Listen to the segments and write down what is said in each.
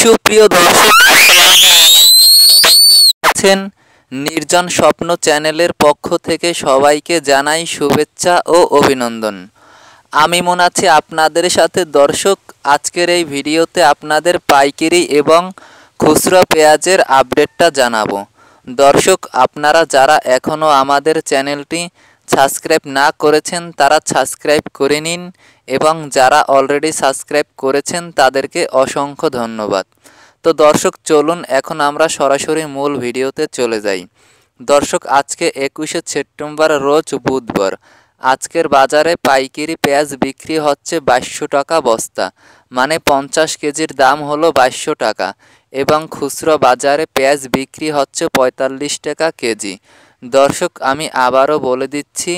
সুপ্রিয় দর্শক আছেন নির্জন স্বপ্ন চ্যানেলের পক্ষ থেকে সবাইকে জানাই শুভেচ্ছা ও অভিনন্দন আমি মনে আছি আপনাদের সাথে দর্শক আজকের এই ভিডিওতে আপনাদের পাইকারি এবং খুচরা পেঁয়াজের আপডেটটা জানাবো দর্শক আপনারা যারা এখনও আমাদের চ্যানেলটি সাবস্ক্রাইব না করেছেন তারা সাবস্ক্রাইব করে নিন এবং যারা অলরেডি সাবস্ক্রাইব করেছেন তাদেরকে অসংখ্য ধন্যবাদ তো দর্শক চলুন এখন আমরা সরাসরি মূল ভিডিওতে চলে যাই দর্শক আজকে একুশে সেপ্টেম্বর রোজ বুধবার আজকের বাজারে পাইকারি পেঁয়াজ বিক্রি হচ্ছে বাইশশো টাকা বস্তা মানে পঞ্চাশ কেজির দাম হলো বাইশশো টাকা এবং খুচরো বাজারে পেঁয়াজ বিক্রি হচ্ছে পঁয়তাল্লিশ টাকা কেজি দর্শক আমি আবারও বলে দিচ্ছি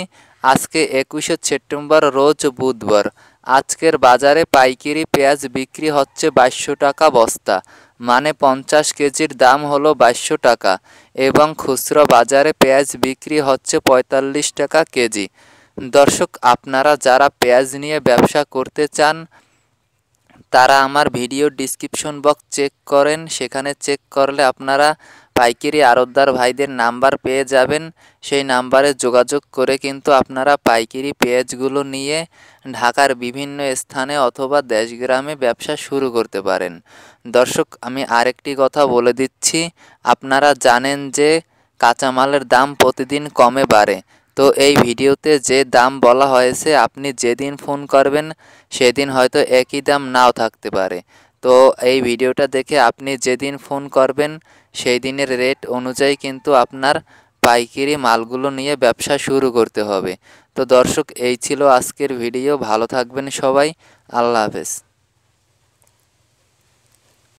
আজকে একুশে সেপ্টেম্বর রোজ বুধবার আজকের বাজারে পাইকারি পেঁয়াজ বিক্রি হচ্ছে বাইশশো টাকা বস্তা মানে পঞ্চাশ কেজির দাম হলো বাইশশো টাকা এবং খুচরো বাজারে পেঁয়াজ বিক্রি হচ্ছে পঁয়তাল্লিশ টাকা কেজি দর্শক আপনারা যারা পেঁয়াজ নিয়ে ব্যবসা করতে চান তারা আমার ভিডিও ডিসক্রিপশন বক্স চেক করেন সেখানে চেক করলে আপনারা পাইকারি আড়তদার ভাইদের নাম্বার পেয়ে যাবেন সেই নাম্বারে যোগাযোগ করে কিন্তু আপনারা পাইকারি পেঁয়াজগুলো নিয়ে ঢাকার বিভিন্ন স্থানে অথবা দেশগ্রামে ব্যবসা শুরু করতে পারেন দর্শক আমি আরেকটি কথা বলে দিচ্ছি আপনারা জানেন যে কাঁচামালের দাম প্রতিদিন কমে বাড়ে তো এই ভিডিওতে যে দাম বলা হয়েছে আপনি যেদিন ফোন করবেন সেদিন হয়তো একই দাম নাও থাকতে পারে তো এই ভিডিওটা দেখে আপনি যেদিন ফোন করবেন সেই দিনের রেট অনুযায়ী কিন্তু আপনার পাইকারি মালগুলো নিয়ে ব্যবসা শুরু করতে হবে তো দর্শক এই ছিল আজকের ভিডিও ভালো থাকবেন সবাই আল্লাহ হাফেজ